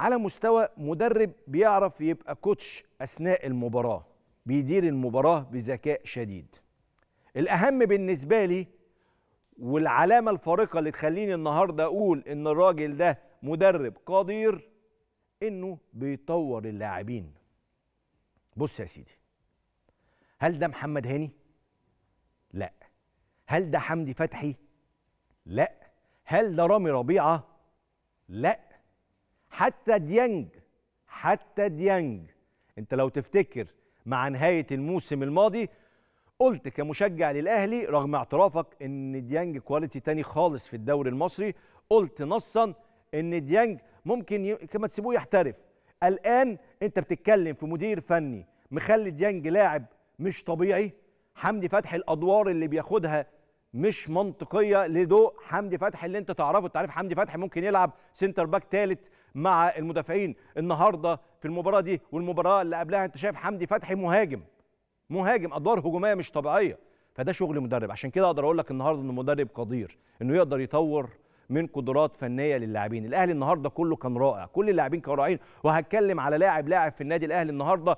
على مستوى مدرب بيعرف يبقى كوتش اثناء المباراه بيدير المباراه بذكاء شديد الاهم بالنسبه لي والعلامه الفارقه اللي تخليني النهارده اقول ان الراجل ده مدرب قدير انه بيطور اللاعبين بص يا سيدي هل ده محمد هاني لا هل ده حمدي فتحي لا هل ده رامي ربيعه لا حتى ديانج حتى ديانج انت لو تفتكر مع نهايه الموسم الماضي قلت كمشجع للاهلي رغم اعترافك ان ديانج كواليتي تاني خالص في الدوري المصري قلت نصا ان ديانج ممكن كما تسيبوه يحترف الان انت بتتكلم في مدير فني مخلي ديانج لاعب مش طبيعي حمدي فتحي الادوار اللي بياخدها مش منطقيه لضوء حمدي فتحي اللي انت تعرفه انت عارف حمدي فتحي ممكن يلعب سنتر باك ثالث مع المدافعين النهارده في المباراه دي والمباراه اللي قبلها انت شايف حمدي فتحي مهاجم مهاجم ادوار هجوميه مش طبيعيه فده شغل مدرب عشان كده اقدر اقول لك النهارده ان المدرب قدير انه يقدر يطور من قدرات فنيه للاعبين الاهلي النهارده كله كان رائع كل اللاعبين كانوا رائعين وهتكلم على لاعب لاعب في النادي الاهلي النهارده